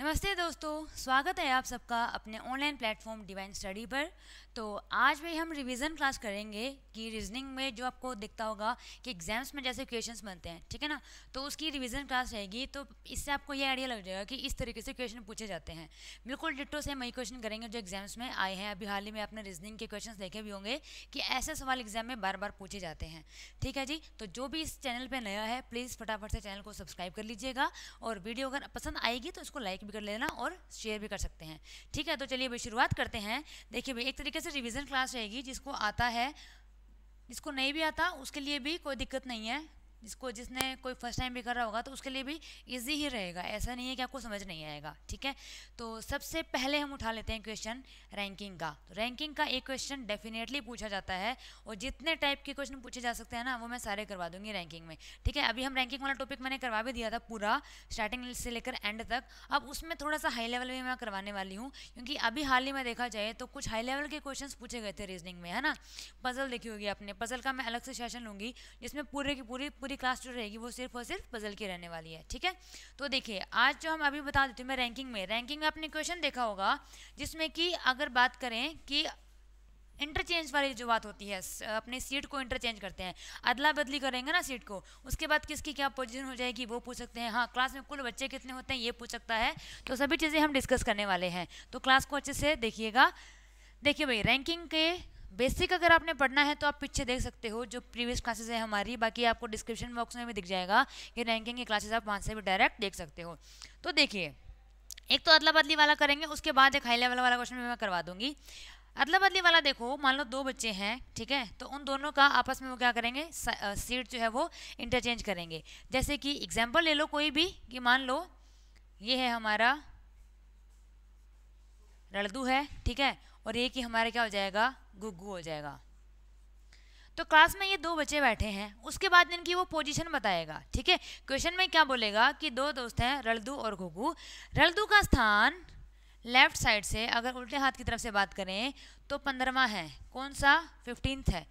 नमस्ते दोस्तों स्वागत है आप सबका अपने ऑनलाइन प्लेटफॉर्म डिवाइन स्टडी पर तो आज भी हम रिवीजन क्लास करेंगे कि रीजनिंग में जो आपको दिखता होगा कि एग्जाम्स में जैसे क्वेश्चंस बनते हैं ठीक है ना तो उसकी रिवीजन क्लास रहेगी तो इससे आपको ये आइडिया लग जाएगा कि इस तरीके से क्वेश्चन पूछे जाते हैं बिल्कुल डिटो से हम क्वेश्चन करेंगे जो एग्जाम्स में आए हैं अभी हाल ही में आपने रीजनिंग के क्वेश्चन देखे भी होंगे कि ऐसे सवाल एग्जाम में बार बार पूछे जाते हैं ठीक है जी तो जो भी इस चैनल पर नया है प्लीज़ फटाफट से चैनल को सब्सक्राइब कर लीजिएगा और वीडियो अगर पसंद आएगी तो उसको लाइक लाइक भी कर लेना और शेयर भी कर सकते हैं ठीक है तो चलिए भाई शुरुआत करते हैं देखिए भाई एक तरीके से रिविज़न क्लास रहेगी जिसको आता है जिसको नहीं भी आता उसके लिए भी कोई दिक्कत नहीं है जिसको जिसने कोई फर्स्ट टाइम भी कर रहा होगा तो उसके लिए भी ईजी ही रहेगा ऐसा नहीं है कि आपको समझ नहीं आएगा ठीक है तो सबसे पहले हम उठा लेते हैं क्वेश्चन रैंकिंग का तो रैंकिंग का एक क्वेश्चन डेफिनेटली पूछा जाता है और जितने टाइप के क्वेश्चन पूछे जा सकते हैं ना वो मैं सारे करवा दूंगी रैंकिंग में ठीक है अभी हम रैंकिंग वाला टॉपिक मैंने करवा भी दिया था पूरा स्टार्टिंग से लेकर एंड तक अब उसमें थोड़ा सा हाई लेवल भी मैं करवाने वाली हूँ क्योंकि अभी हाल ही में देखा जाए तो कुछ हाई लेवल के क्वेश्चन पूछे गए थे रीजनिंग में है ना पजल देखी होगी आपने पजल का मैं अलग से सेशन लूँगी जिसमें पूरे की पूरी पूरी वाली क्लास जो रहेगी वो सिर्फ और सिर्फ पजल की रहने वाली है ठीक है तो देखिए आज जो हम अभी बता देते हैं मैं रैंकिंग में रैंकिंग में आपने क्वेश्चन देखा होगा जिसमें कि अगर बात करें कि इंटरचेंज वाली जो बात होती है अपने सीट को इंटरचेंज करते हैं अदला बदली करेंगे ना सीट को उसके बाद किसकी क्या पोजीशन हो जाएगी वो पूछ सकते हैं हाँ क्लास में कुल बच्चे कितने होते हैं ये पूछ सकता है तो सभी चीज़ें हम डिस्कस करने वाले हैं तो क्लास को अच्छे से देखिएगा देखिए भाई रैंकिंग के बेसिक अगर आपने पढ़ना है तो आप पीछे देख सकते हो जो प्रीवियस क्लासेस है हमारी बाकी आपको डिस्क्रिप्शन बॉक्स में भी दिख जाएगा ये रैंकिंग की क्लासेस आप वहाँ से भी डायरेक्ट देख सकते हो तो देखिए एक तो अदला बदली वाला करेंगे उसके बाद एक हाई लेवल वाला क्वेश्चन मैं करवा दूंगी अदला बदली वाला देखो मान लो दो बच्चे हैं ठीक है तो उन दोनों का आपस में वो क्या करेंगे सीट जो है वो इंटरचेंज करेंगे जैसे कि एग्जाम्पल ले लो कोई भी कि मान लो ये है हमारा रड़दू है ठीक है और ये कि हमारा क्या हो जाएगा गुग्गू हो जाएगा तो क्लास में ये दो बच्चे बैठे हैं उसके बाद इनकी वो पोजीशन बताएगा ठीक है क्वेश्चन में क्या बोलेगा कि दो दोस्त हैं रलदू और घुगू रलदू का स्थान लेफ्ट साइड से अगर उल्टे हाथ की तरफ से बात करें तो पंद्रवा है कौन सा फिफ्टींथ है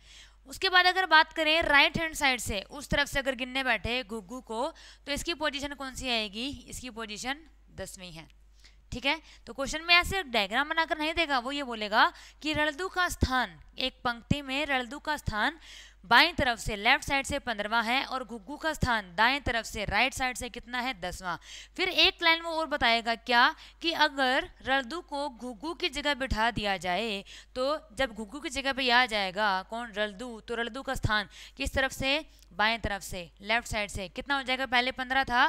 उसके बाद अगर बात करें राइट हैंड साइड से उस तरफ से अगर गिनने बैठे घुग्गू को तो इसकी पोजिशन कौन सी आएगी इसकी पोजिशन दसवीं है ठीक है तो क्वेश्चन में ऐसे डायग्राम बनाकर नहीं देगा वो ये बोलेगा कि रणदू का स्थान एक पंक्ति में रणदू का स्थान बाई तरफ से लेफ्ट साइड से पंद्रवा है और घुग्गू का स्थान दाएं तरफ से राइट साइड से कितना है दसवां फिर एक लाइन में और बताएगा क्या कि अगर रलदू को घुग्गू की जगह बिठा दिया जाए तो जब घुग्गू की जगह पे आ जाएगा कौन रलदू तो रलदू का स्थान किस तरफ से बाएं तरफ से लेफ्ट साइड से कितना हो जाएगा पहले पंद्रह था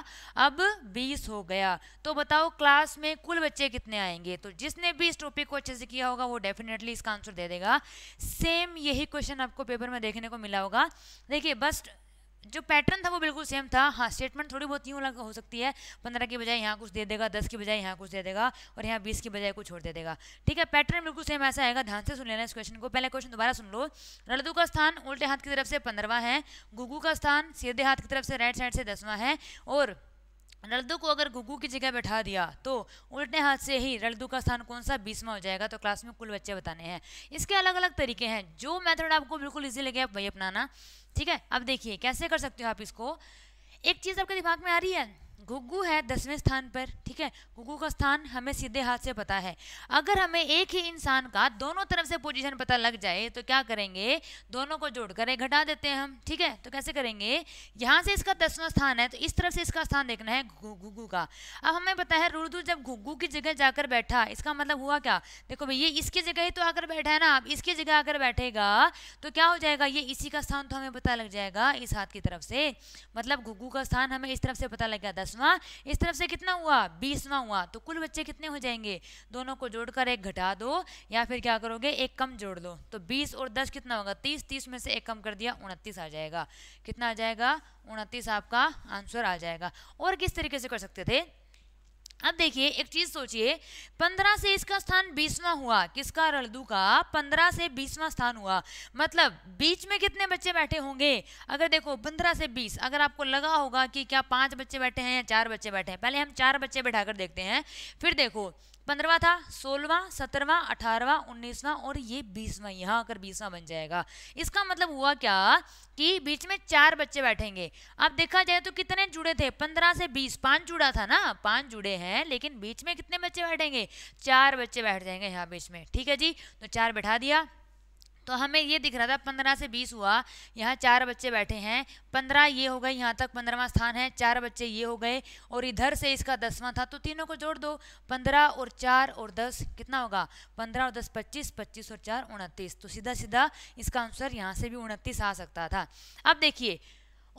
अब बीस हो गया तो बताओ क्लास में कुल बच्चे कितने आएंगे तो जिसने भी इस टॉपिक को अच्छे से किया होगा वो डेफिनेटली इसका आंसर दे देगा सेम यही क्वेश्चन आपको पेपर में देखने को मिला होगा देखिए बस जो पैटर्न था वो बिल्कुल सेम था हाँ स्टेटमेंट थोड़ी बहुत यूँ हो सकती है पंद्रह की बजाय यहाँ कुछ दे देगा दस की बजाय यहाँ कुछ दे देगा और यहाँ बीस की बजाय कुछ छोड़ दे देगा ठीक है पैटर्न बिल्कुल सेम ऐसा आएगा ध्यान से सुन लेना इस क्वेश्चन को पहले क्वेश्चन दोबारा सुन लो लड़दू का स्थान उल्टे हाथ की तरफ से पंद्रवा है गुगू का स्थान सीधे हाथ की तरफ से राइट साइड से दसवा है और रलदू को अगर गुगू की जगह बैठा दिया तो उल्टे हाथ से ही रलदू का स्थान कौन सा बीसवा हो जाएगा तो क्लास में कुल बच्चे बताने हैं इसके अलग अलग तरीके हैं जो मेथड आपको बिल्कुल ईजी लगे आप वही अपनाना ठीक है अब देखिए कैसे कर सकते हो आप इसको एक चीज़ आपके दिमाग में आ रही है घुग्गू है दसवें स्थान पर ठीक है घुग्गू का स्थान हमें सीधे हाथ से पता है अगर हमें एक ही इंसान का दोनों तरफ से पोजीशन पता लग जाए तो क्या करेंगे दोनों को जोड़कर घटा देते हैं हम ठीक है तो कैसे करेंगे यहाँ से इसका दसवां स्थान है तो इस तरफ से इसका स्थान देखना है घुग्गू का अब हमें पता है रुर्दू जब घुग्गू की जगह जाकर बैठा इसका मतलब हुआ क्या देखो भाई ये इसकी जगह ही तो आकर बैठा है ना अब इसकी जगह आकर बैठेगा तो क्या हो जाएगा ये इसी का स्थान तो हमें पता लग जाएगा इस हाथ की तरफ से मतलब घुग्गू का स्थान हमें इस तरफ से पता लग गया दस दसवां इस तरफ से कितना हुआ बीसवां हुआ तो कुल बच्चे कितने हो जाएंगे दोनों को जोड़कर एक घटा दो या फिर क्या करोगे एक कम जोड़ दो तो बीस और दस कितना होगा तीस तीस में से एक कम कर दिया उनतीस आ जाएगा कितना आ जाएगा उनतीस आपका आंसर आ जाएगा और किस तरीके से कर सकते थे अब देखिए एक चीज सोचिए पंद्रह से इसका स्थान बीसवा हुआ किसका रलदू का पंद्रह से बीसवा स्थान हुआ मतलब बीच में कितने बच्चे बैठे होंगे अगर देखो पंद्रह से बीस अगर आपको लगा होगा कि क्या पांच बच्चे बैठे हैं या चार बच्चे बैठे हैं पहले हम चार बच्चे बैठा कर देखते हैं फिर देखो पंद्रवा था सोलवा सत्रहवा अठारवा उन्नीसवा और ये बीसवा यहाँ आकर बीसवा बन जाएगा इसका मतलब हुआ क्या कि बीच में चार बच्चे बैठेंगे अब देखा जाए तो कितने जुड़े थे पंद्रह से बीस पांच जुड़ा था ना पांच जुड़े हैं लेकिन बीच में कितने बच्चे बैठेंगे चार बच्चे बैठ जाएंगे यहाँ बीच में ठीक है जी तो चार बैठा दिया तो हमें ये दिख रहा था पंद्रह से बीस हुआ यहाँ चार बच्चे बैठे हैं पंद्रह ये हो गए यहाँ तक पंद्रहवा स्थान है चार बच्चे ये हो गए और इधर से इसका दसवां था तो तीनों को जोड़ दो पंद्रह और चार और दस कितना होगा पंद्रह और दस पच्चीस पच्चीस और चार उनतीस तो सीधा सीधा इसका आंसर यहाँ से भी उनतीस आ सकता था अब देखिए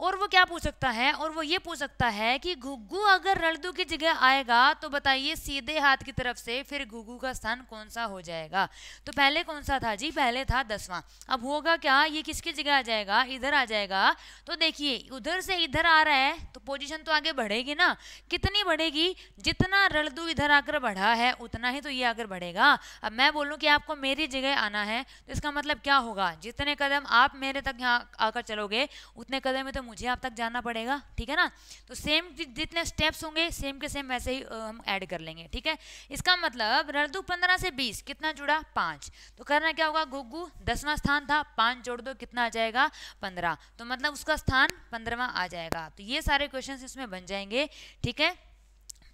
और वो क्या पूछ सकता है और वो ये पूछ सकता है कि घुग्गू अगर रड़दू की जगह आएगा तो बताइए सीधे हाथ की तरफ से फिर घुग्गू का स्थान कौन सा हो जाएगा तो पहले कौन सा था जी पहले था दसवां अब होगा क्या ये किसकी जगह आ जाएगा इधर आ जाएगा तो देखिए उधर से इधर आ रहा है तो पोजिशन तो आगे बढ़ेगी ना कितनी बढ़ेगी जितना रड़दू इधर आकर बढ़ा है उतना ही तो ये आकर बढ़ेगा अब मैं बोलूँ कि आपको मेरी जगह आना है तो इसका मतलब क्या होगा जितने कदम आप मेरे तक यहाँ आकर चलोगे उतने कदम में तो मुझे आप तक जानना पड़ेगा ठीक है ना तो सेम जितने स्टेप्स होंगे सेम के सेम वैसे ही हम ऐड कर लेंगे ठीक है इसका मतलब रद्दू पंद्रह से बीस कितना जुड़ा पाँच तो करना क्या होगा गुग्गू दसवां स्थान था पाँच जोड़ दो कितना आ जाएगा पंद्रह तो मतलब उसका स्थान पंद्रवा आ जाएगा तो ये सारे क्वेश्चन इसमें बन जाएंगे ठीक है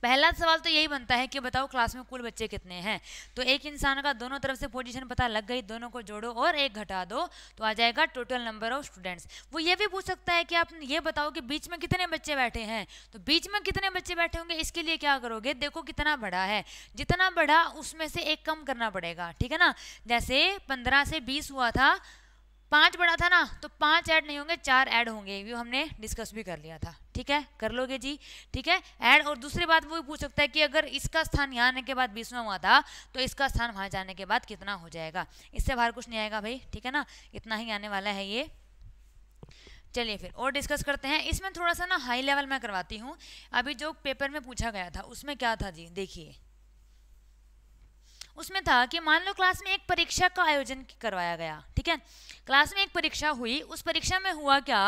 पहला सवाल तो यही बनता है कि बताओ क्लास में कुल बच्चे कितने हैं तो एक इंसान का दोनों तरफ से पोजीशन पता लग गई दोनों को जोड़ो और एक घटा दो तो आ जाएगा टोटल नंबर ऑफ स्टूडेंट्स वो ये भी पूछ सकता है कि आप ये बताओ कि बीच में कितने बच्चे बैठे हैं तो बीच में कितने बच्चे बैठे होंगे इसके लिए क्या करोगे देखो कितना बड़ा है जितना बढ़ा उसमें से एक कम करना पड़ेगा ठीक है ना जैसे पंद्रह से बीस हुआ था पाँच बड़ा था ना तो पाँच ऐड नहीं होंगे चार ऐड होंगे वो हमने डिस्कस भी कर लिया था ठीक है कर लोगे जी ठीक है ऐड और दूसरी बात वो भी पूछ सकता है कि अगर इसका स्थान यहाँ आने के बाद बीसवा हुआ था तो इसका स्थान वहाँ जाने के बाद कितना हो जाएगा इससे बाहर कुछ नहीं आएगा भाई ठीक है ना इतना ही आने वाला है ये चलिए फिर और डिस्कस करते हैं इसमें थोड़ा सा ना हाई लेवल में करवाती हूँ अभी जो पेपर में पूछा गया था उसमें क्या था जी देखिए उसमें था कि मान लो क्लास में एक परीक्षा का आयोजन करवाया गया ठीक है क्लास में एक परीक्षा हुई उस परीक्षा में हुआ क्या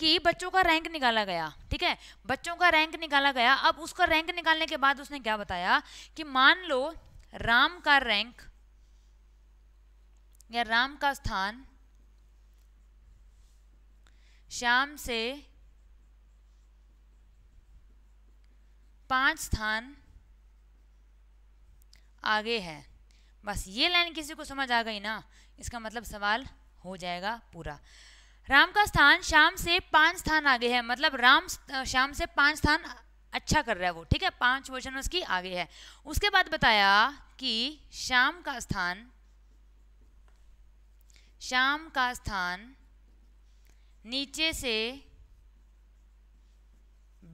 कि बच्चों का रैंक निकाला गया ठीक है बच्चों का रैंक निकाला गया अब उसका रैंक निकालने के बाद उसने क्या बताया कि मान लो राम का रैंक या राम का स्थान श्याम से पांच स्थान आगे है बस ये लाइन किसी को समझ आ गई ना इसका मतलब सवाल हो जाएगा पूरा राम का स्थान शाम से पांच स्थान आगे है मतलब राम शाम से पांच स्थान अच्छा कर रहा है वो ठीक है पांच क्वेश्चन उसकी आगे है उसके बाद बताया कि शाम का स्थान शाम का स्थान नीचे से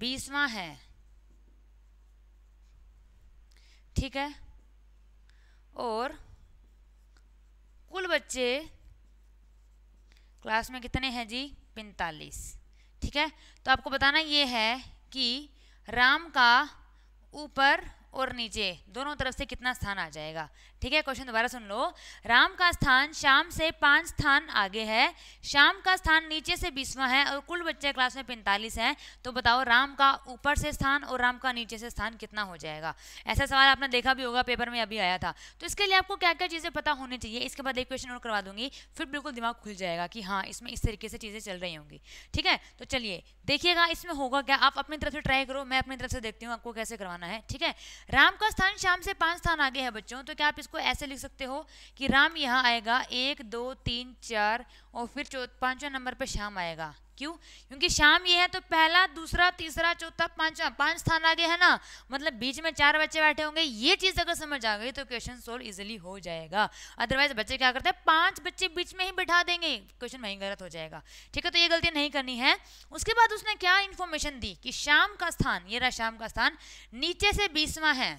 बीसवा है ठीक है और कुल बच्चे क्लास में कितने हैं जी पैंतालीस ठीक है तो आपको बताना ये है कि राम का ऊपर और नीचे दोनों तरफ से कितना स्थान आ जाएगा ठीक है क्वेश्चन दोबारा सुन लो राम का स्थान शाम से पांच स्थान आगे है शाम का स्थान नीचे से बीसवा है और कुल बच्चे क्लास में पैंतालीस है तो बताओ राम का ऊपर से स्थान और राम का नीचे से स्थान कितना हो जाएगा ऐसा सवाल आपने देखा भी होगा पेपर में अभी आया था तो इसके लिए आपको क्या क्या चीज़ें पता होनी चाहिए इसके बाद एक क्वेश्चन और करवा दूंगी फिर बिल्कुल दिमाग खुल जाएगा कि हाँ इसमें इस तरीके से चीज़ें चल रही होंगी ठीक है तो चलिए देखिएगा इसमें होगा क्या आप अपनी तरफ से ट्राई करो मैं अपनी तरफ से देखती हूँ आपको कैसे करवाना है ठीक है राम का स्थान शाम से पांच स्थान आगे है बच्चों तो क्या आप इसको ऐसे लिख सकते हो कि राम यहाँ आएगा एक दो तीन चार और फिर चौ पाँचवा नंबर पर शाम आएगा क्यों क्योंकि शाम ये है तो पहला दूसरा तीसरा चौथा पांचवा पांच स्थान आगे है ना मतलब बीच में चार बच्चे बैठे होंगे ये चीज अगर समझ आ गई तो क्वेश्चन सोल्व इजिली हो जाएगा अदरवाइज बच्चे क्या करते हैं पांच बच्चे बीच में ही बिठा देंगे क्वेश्चन वहीं गलत हो जाएगा ठीक है तो ये गलती नहीं करनी है उसके बाद उसने क्या इन्फॉर्मेशन दी कि शाम का स्थान ये रहा शाम का स्थान नीचे से बीसवा है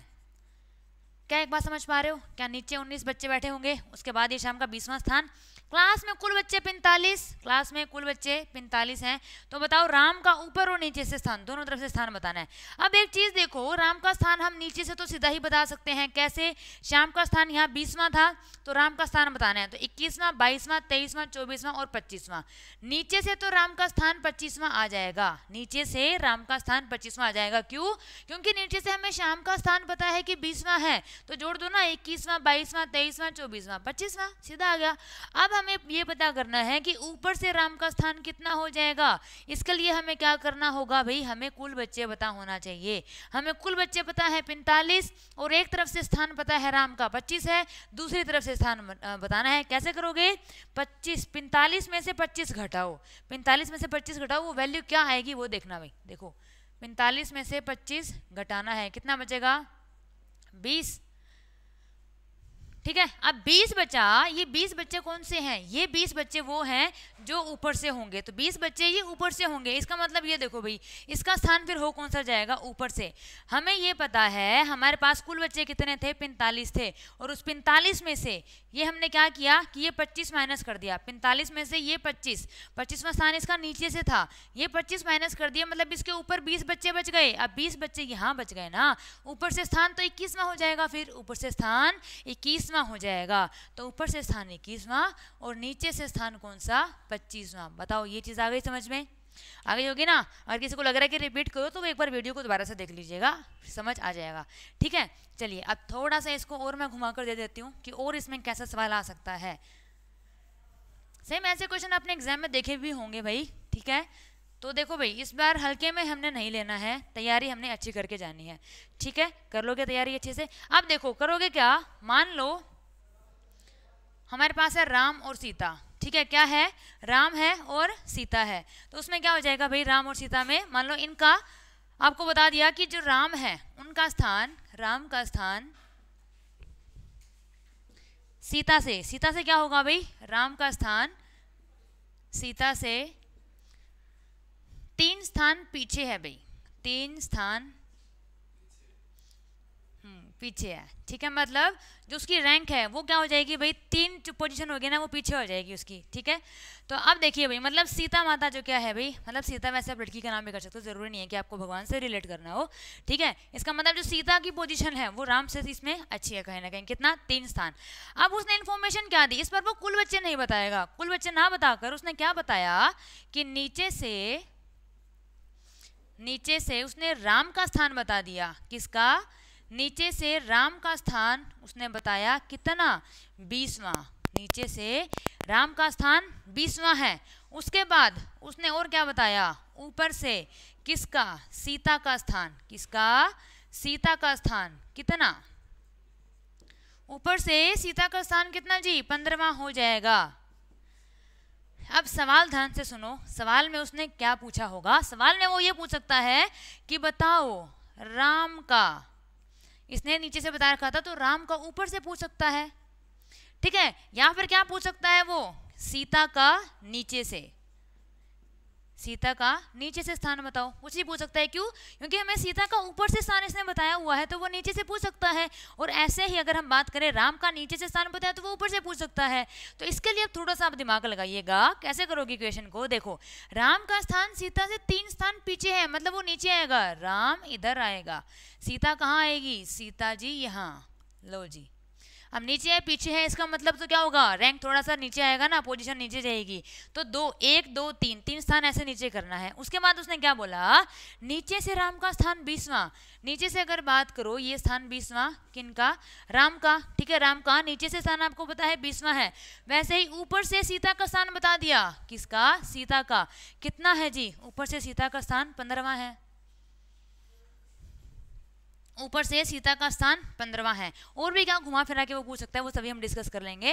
क्या एक बात समझ पा रहे हो क्या नीचे 19 बच्चे बैठे होंगे उसके बाद ये शाम का बीसवां स्थान क्लास में कुल बच्चे पैंतालीस क्लास में कुल बच्चे पैंतालीस हैं तो बताओ राम का ऊपर और नीचे से स्थान दोनों तरफ से स्थान बताना है अब एक चीज़ देखो राम का स्थान हम नीचे से तो सीधा ही बता सकते हैं कैसे श्याम का स्थान यहाँ बीसवां था तो राम का स्थान बताना है तो इक्कीसवां बाईसवां तेईसवां चौबीसवां और पच्चीसवां नीचे से तो राम का स्थान पच्चीसवां आ जाएगा नीचे से राम का स्थान पच्चीसवां आ जाएगा क्यों क्योंकि नीचे से हमें श्याम का स्थान पता है कि बीसवां है तो जोड़ दो ना इक्कीसवां बाईसवां तेईसवां चौबीसवां पच्चीसवां सीधा आ गया अब हमें ये पता करना है कि ऊपर से राम का स्थान कितना हो जाएगा इसके लिए हमें क्या करना होगा भाई हमें कुल बच्चे पता होना चाहिए हमें कुल बच्चे पता है पैंतालीस और एक तरफ से स्थान पता है राम का पच्चीस है दूसरी तरफ से स्थान बताना है कैसे करोगे पच्चीस पैंतालीस में से पच्चीस घटाओ पैंतालीस में से पच्चीस घटाओ वो वैल्यू क्या आएगी वो देखना भाई देखो पैंतालीस में से पच्चीस घटाना है कितना बचेगा बीस ठीक है अब 20 बच्चा ये 20 बच्चे कौन से हैं ये 20 बच्चे वो हैं जो ऊपर से होंगे तो 20 बच्चे ये ऊपर से होंगे इसका मतलब ये देखो भाई इसका स्थान फिर हो कौन सा जाएगा ऊपर से हमें ये पता है हमारे पास कुल बच्चे कितने थे 45 थे और उस 45 में से ये हमने क्या किया कि ये 25 माइनस कर दिया 45 में से ये 25 पच्चीसवा स्थान इसका नीचे से था ये 25 माइनस कर दिया मतलब इसके ऊपर 20 बच्चे बच गए अब 20 बच्चे यहाँ बच गए ना ऊपर से स्थान तो इक्कीसवा हो जाएगा फिर ऊपर से स्थान इक्कीसवा पच्चीसवां हो जाएगा तो ऊपर से स्थान इक्कीसवां और नीचे से स्थान कौन सा पच्चीसवां बताओ ये चीज़ आ गई समझ में आ गई होगी ना अगर किसी को लग रहा है कि रिपीट करो तो वो एक बार वीडियो को दोबारा से देख लीजिएगा समझ आ जाएगा ठीक है चलिए अब थोड़ा सा इसको और मैं घुमा कर दे देती हूँ कि और इसमें कैसा सवाल आ सकता है सेम ऐसे क्वेश्चन अपने एग्जाम में देखे भी होंगे भाई ठीक है तो देखो भाई इस बार हल्के में हमने नहीं लेना है तैयारी हमने अच्छी करके जानी है ठीक है कर लोगे तैयारी अच्छे से अब देखो करोगे क्या मान लो हमारे पास है राम और सीता ठीक है क्या है राम है और सीता है तो उसमें क्या हो जाएगा भाई राम और सीता में मान लो इनका आपको बता दिया कि जो राम है उनका स्थान राम का स्थान सीता से सीता से क्या होगा भाई राम का स्थान सीता से तीन स्थान पीछे है भाई तीन स्थान हम्म, पीछे है ठीक है मतलब जो उसकी रैंक है वो क्या हो जाएगी भाई तीन जो पोजीशन होगी ना वो पीछे हो जाएगी उसकी ठीक है तो अब देखिए भाई मतलब सीता माता जो क्या है भाई मतलब सीता वैसे आप लड़की का नाम भी कर सकते हो ज़रूरी नहीं है कि आपको भगवान से रिलेट करना हो ठीक है इसका मतलब जो सीता की पोजिशन है वो राम से इसमें अच्छी है कहीं ना कहीं कितना तीन स्थान अब उसने इन्फॉर्मेशन क्या दी इस पर वो कुल बच्चे नहीं बताएगा कुल बच्चे ना बताकर उसने क्या बताया कि नीचे से नीचे से उसने राम का स्थान बता दिया किसका नीचे से राम का स्थान उसने बताया कितना बीसवा नीचे से राम का स्थान बीसवा है उसके बाद उसने और क्या बताया ऊपर से किसका सीता का स्थान किसका सीता का स्थान कितना ऊपर से सीता का स्थान कितना जी पंद्रवा हो जाएगा अब सवाल ध्यान से सुनो सवाल में उसने क्या पूछा होगा सवाल में वो ये पूछ सकता है कि बताओ राम का इसने नीचे से बता रखा था तो राम का ऊपर से पूछ सकता है ठीक है या फिर क्या पूछ सकता है वो सीता का नीचे से सीता का नीचे से स्थान बताओ कुछ नहीं पूछ सकता है क्यों क्योंकि हमें सीता का ऊपर से स्थान इसने बताया हुआ है तो वो नीचे से पूछ सकता है और ऐसे ही अगर हम बात करें राम का नीचे से स्थान बताया तो वो ऊपर से पूछ सकता है तो इसके लिए अब थोड़ा सा आप दिमाग लगाइएगा कैसे करोगे क्वेश्चन को देखो राम का स्थान सीता से तीन स्थान पीछे है मतलब वो नीचे आएगा राम इधर आएगा सीता कहाँ आएगी सीता जी यहाँ लो जी हम नीचे है पीछे है इसका मतलब तो क्या होगा रैंक थोड़ा सा नीचे आएगा ना पोजीशन नीचे जाएगी तो दो एक दो तीन तीन स्थान ऐसे नीचे करना है उसके बाद उसने क्या बोला नीचे से राम का स्थान बीसवा नीचे से अगर बात करो ये स्थान बीसवा किन का राम का ठीक है राम का नीचे से स्थान आपको पता है बीसवा है वैसे ही ऊपर से सीता का स्थान बता दिया किसका सीता का कितना है जी ऊपर से सीता का स्थान पंद्रवा है ऊपर से सीता का स्थान पंद्रवा है और भी क्या घुमा फिरा के वो पूछ सकता है वो सभी हम डिस्कस कर लेंगे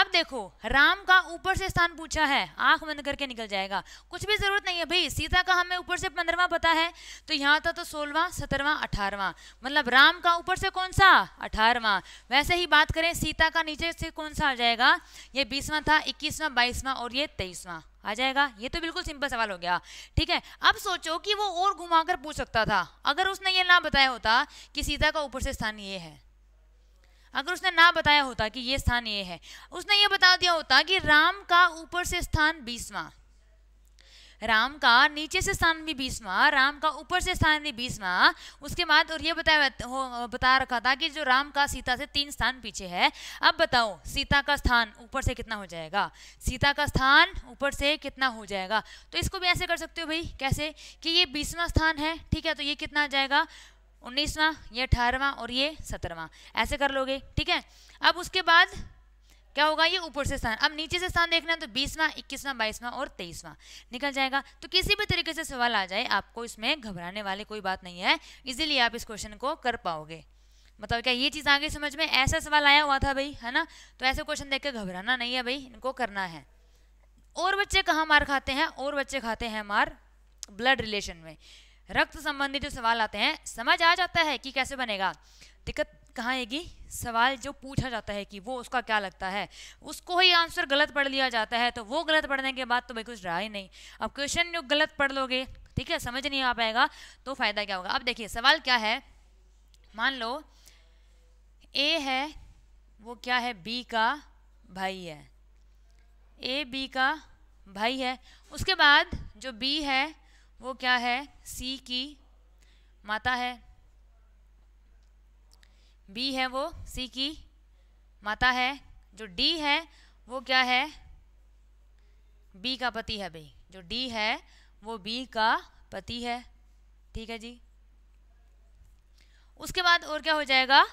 अब देखो राम का ऊपर से स्थान पूछा है आंख बंद करके निकल जाएगा कुछ भी जरूरत नहीं है भाई सीता का हमें ऊपर से पंद्रवा पता है तो यहाँ था तो सोलवा सत्रवा अठारवा मतलब राम का ऊपर से कौन सा अठारवा वैसे ही बात करें सीता का नीचे से कौन सा आ जाएगा ये बीसवा था इक्कीसवा बाईसवा और ये तेईसवा आ जाएगा ये तो बिल्कुल सिंपल सवाल हो गया ठीक है अब सोचो कि वो और घुमाकर पूछ सकता था अगर उसने ये ना बताया होता कि सीता का ऊपर से स्थान ये है अगर उसने ना बताया होता कि ये स्थान ये है उसने ये बता दिया होता कि राम का ऊपर से स्थान बीसवा राम का नीचे से स्थान भी बीसवा राम का ऊपर से स्थान भी बीसवा उसके बाद और ये बताया बता रखा था कि जो राम का सीता से तीन स्थान पीछे है अब बताओ सीता का स्थान ऊपर से कितना हो जाएगा सीता का स्थान ऊपर से कितना हो जाएगा तो इसको भी ऐसे कर सकते हो भाई कैसे कि ये बीसवा स्थान है ठीक है तो ये कितना आ जाएगा उन्नीसवा ये अठारहवा और ये सत्रवा ऐसे कर लोगे ठीक है अब उसके बाद क्या होगा ये ऊपर से स्थान अब नीचे से स्थान देखना है तो बीसवा इक्कीसवां बाईसवां और तेईसवा निकल जाएगा तो किसी भी तरीके से सवाल आ जाए आपको इसमें घबराने वाले कोई बात नहीं है इजिली आप इस क्वेश्चन को कर पाओगे मतलब क्या ये चीज़ आगे समझ में ऐसा सवाल आया हुआ था भाई है ना तो ऐसे क्वेश्चन देख के घबराना नहीं है भाई इनको करना है और बच्चे कहाँ मार खाते हैं और बच्चे खाते हैं मार ब्लड रिलेशन में रक्त संबंधी जो सवाल आते हैं समझ आ जाता है कि कैसे बनेगा दिक्कत कहाँ आएगी सवाल जो पूछा जाता है कि वो उसका क्या लगता है उसको ही आंसर गलत पढ़ लिया जाता है तो वो गलत पढ़ने के बाद तो भाई कुछ रहा ही नहीं अब क्वेश्चन जो गलत पढ़ लोगे ठीक है समझ नहीं आ पाएगा तो फ़ायदा क्या होगा अब देखिए सवाल क्या है मान लो ए है वो क्या है बी का भाई है ए बी का भाई है उसके बाद जो बी है वो क्या है सी की माता है बी है वो सी की माता है जो डी है वो क्या है बी का पति है भाई जो डी है वो बी का पति है ठीक है जी उसके बाद और क्या हो जाएगा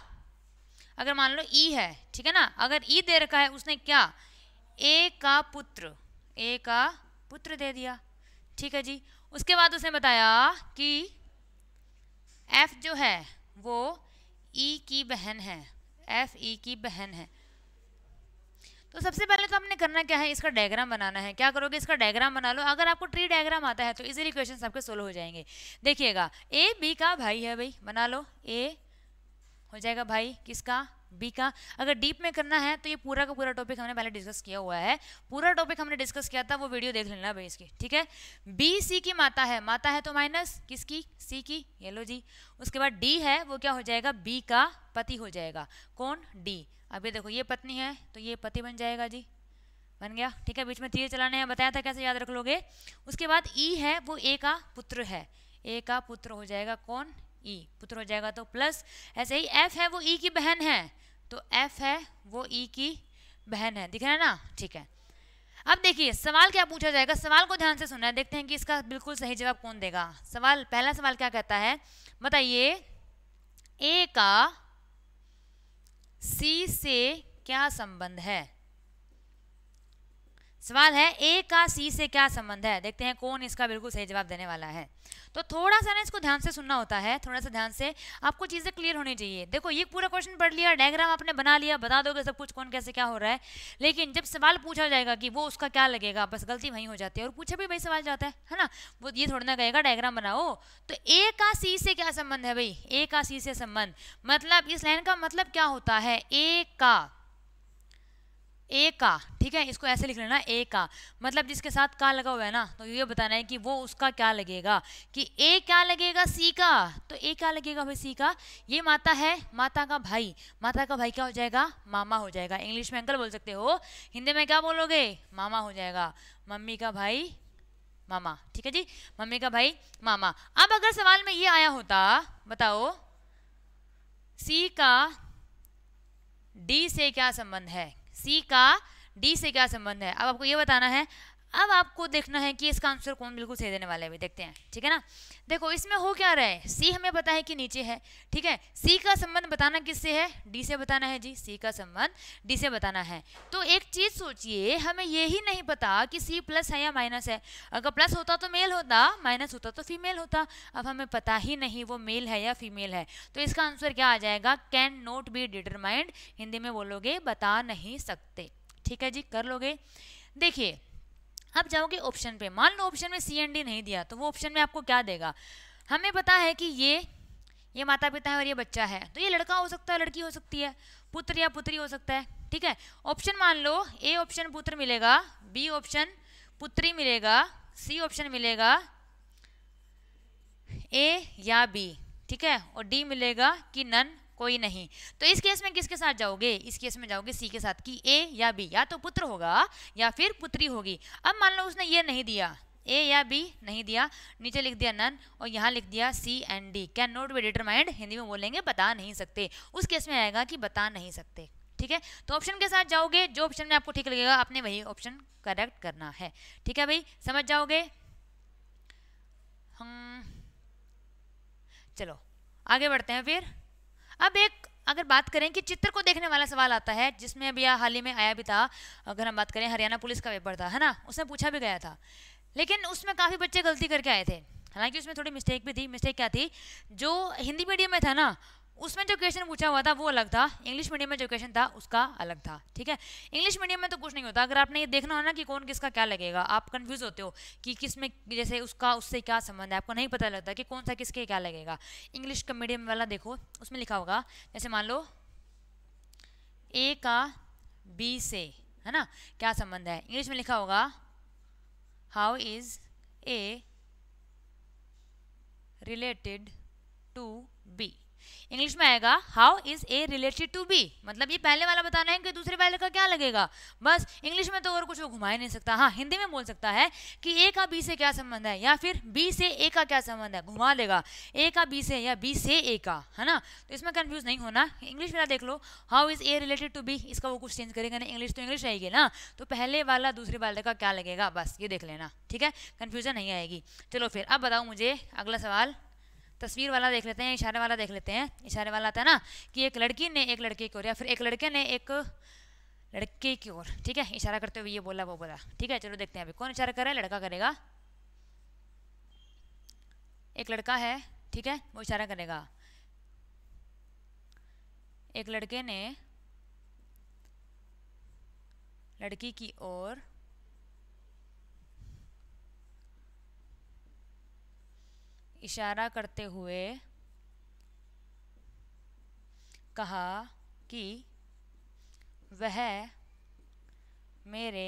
अगर मान लो ई है ठीक है ना अगर ई दे रखा है उसने क्या ए का पुत्र ए का पुत्र दे दिया ठीक है जी उसके बाद उसने बताया कि एफ जो है वो ई की बहन है एफ ई की बहन है तो सबसे पहले तो हमने करना क्या है इसका डायग्राम बनाना है क्या करोगे इसका डायग्राम बना लो अगर आपको ट्री डायग्राम आता है तो इजीली क्वेश्चन आपके सोल्व हो जाएंगे देखिएगा ए बी का भाई है भाई बना लो ए हो जाएगा भाई किसका बी का अगर डीप में करना है तो ये पूरा का पूरा टॉपिक हमने पहले डिस्कस किया हुआ है पूरा टॉपिक हमने डिस्कस किया था वो वीडियो देख लेना भाई इसकी ठीक है बी सी की माता है माता है तो माइनस किसकी सी की येलो जी उसके बाद डी है वो क्या हो जाएगा बी का पति हो जाएगा कौन डी अब ये देखो ये पत्नी है तो ये पति बन जाएगा जी बन गया ठीक है बीच में तीर चलाने हैं बताया था कैसे याद रख लोगे उसके बाद ई e है वो ए का पुत्र है ए का पुत्र हो जाएगा कौन ई e। पुत्र हो जाएगा तो प्लस ऐसे ही एफ है वो ई e की बहन है तो एफ है वो ई e की बहन है दिख रहा है ना ठीक है अब देखिए सवाल क्या पूछा जाएगा सवाल को ध्यान से सुनना है देखते हैं कि इसका बिल्कुल सही जवाब कौन देगा सवाल पहला सवाल क्या कहता है बताइए ए का सी से क्या संबंध है सवाल है ए का सी से क्या संबंध है देखते हैं कौन इसका बिल्कुल सही जवाब देने वाला है तो थोड़ा सा ना इसको ध्यान से सुनना होता है थोड़ा सा ध्यान से आपको चीज़ें क्लियर होनी चाहिए देखो ये पूरा क्वेश्चन पढ़ लिया डायग्राम आपने बना लिया बता दोगे सब कुछ कौन कैसे क्या हो रहा है लेकिन जब सवाल पूछा जाएगा कि वो उसका क्या लगेगा बस गलती वहीं हो जाती है और पूछा भी वही सवाल जाता है है ना वो ये थोड़ा ना कहेगा डायग्राम बनाओ तो ए का सी से क्या संबंध है भाई ए का सी से संबंध मतलब इस लाइन का मतलब क्या होता है ए का ए का ठीक है इसको ऐसे लिख लेना ए का मतलब जिसके साथ का लगा हुआ है ना तो ये बताना है कि वो उसका क्या लगेगा कि ए क्या लगेगा सी का तो ए क्या लगेगा भाई सी का ये माता है माता का भाई माता का भाई क्या हो जाएगा मामा हो जाएगा इंग्लिश में अंकल बोल सकते हो हिंदी में क्या बोलोगे मामा हो जाएगा मम्मी का भाई मामा ठीक है जी मम्मी का भाई मामा अब अगर सवाल में ये आया होता बताओ सी का डी से क्या संबंध है सी का डी से क्या संबंध है अब आपको ये बताना है अब आपको देखना है कि इसका आंसर कौन बिल्कुल सही देने वाला है देखते हैं ठीक है ना देखो इसमें हो क्या रहा है सी हमें पता है कि नीचे है ठीक है सी का संबंध बताना किससे है डी से बताना है जी सी का संबंध डी से बताना है तो एक चीज़ सोचिए हमें ये ही नहीं पता कि सी प्लस है या माइनस है अगर प्लस होता तो मेल होता माइनस होता तो फीमेल होता अब हमें पता ही नहीं वो मेल है या फीमेल है तो इसका आंसर क्या आ जाएगा can not be determined Hindi में बोलोगे बता नहीं सकते ठीक है जी कर लोगे देखिए अब जाओगे ऑप्शन पे मान लो ऑप्शन में सी एन डी नहीं दिया तो वो ऑप्शन में आपको क्या देगा हमें पता है कि ये ये माता पिता है और ये बच्चा है तो ये लड़का हो सकता है लड़की हो सकती है पुत्र या पुत्री हो सकता है ठीक है ऑप्शन मान लो ए ऑप्शन पुत्र मिलेगा बी ऑप्शन पुत्री मिलेगा सी ऑप्शन मिलेगा ए या बी ठीक है और डी मिलेगा कि नन कोई नहीं तो इस केस में किसके साथ जाओगे इस केस में जाओगे सी के साथ की ए या बी या तो पुत्र होगा या फिर पुत्री होगी अब मान लो उसने ये नहीं दिया ए या बी नहीं दिया नीचे लिख दिया नन और यहाँ लिख दिया C and D can not be determined Hindi में बोलेंगे बता नहीं सकते उस केस में आएगा कि बता नहीं सकते ठीक है तो ऑप्शन के साथ जाओगे जो ऑप्शन में आपको ठीक लगेगा आपने वही ऑप्शन करेक्ट करना है ठीक है भाई समझ जाओगे हम चलो आगे बढ़ते हैं फिर अब एक अगर बात करें कि चित्र को देखने वाला सवाल आता है जिसमें अभी हाल ही में आया भी था अगर हम बात करें हरियाणा पुलिस का पेपर था है ना उसमें पूछा भी गया था लेकिन उसमें काफ़ी बच्चे गलती करके आए थे हालांकि उसमें थोड़ी मिस्टेक भी थी मिस्टेक क्या थी जो हिंदी मीडियम में था ना उसमें जो क्वेश्चन पूछा हुआ था वो अलग था इंग्लिश मीडियम में जो क्वेश्चन था उसका अलग था ठीक है इंग्लिश मीडियम में तो कुछ नहीं होता अगर आपने ये देखना हो ना कि कौन किसका क्या लगेगा आप कंफ्यूज होते हो कि किस में जैसे उसका उससे क्या संबंध है आपको नहीं पता लगता कि कौन सा किसके क्या लगेगा इंग्लिश का मीडियम वाला देखो उसमें लिखा होगा जैसे मान लो ए का बी से है ना क्या संबंध है इंग्लिश में लिखा होगा how is A related to B English में आएगा how is A related to B मतलब ये पहले वाला बताना है कि दूसरे वाले का क्या लगेगा बस इंग्लिश में तो और कुछ वो घुमा ही नहीं सकता हाँ हिंदी में बोल सकता है कि ए का बी से क्या संबंध है या फिर बी से ए का क्या संबंध है घुमा देगा ए का बी से या बी से ए का है ना तो इसमें कन्फ्यूज नहीं होना इंग्लिश मेरा देख लो how is A related to B इसका वो कुछ चेंज करेगा ना इंग्लिश तो इंग्लिश आएगी ना तो पहले वाला दूसरे वाले का क्या लगेगा बस ये देख लेना ठीक है कन्फ्यूजन नहीं आएगी चलो फिर अब बताओ मुझे अगला सवाल तस्वीर वाला देख लेते हैं इशारे वाला देख लेते हैं इशारे वाला आता है ना कि एक लड़की ने एक लड़के की ओर या फिर एक लड़के ने एक लड़के की ओर ठीक है इशारा करते हुए ये बोला वो बोला ठीक है चलो देखते हैं अभी कौन इशारा कर रहा है लड़का करेगा एक लड़का है ठीक है वो इशारा करेगा एक लड़के ने लड़की की ओर इशारा करते हुए कहा कि वह मेरे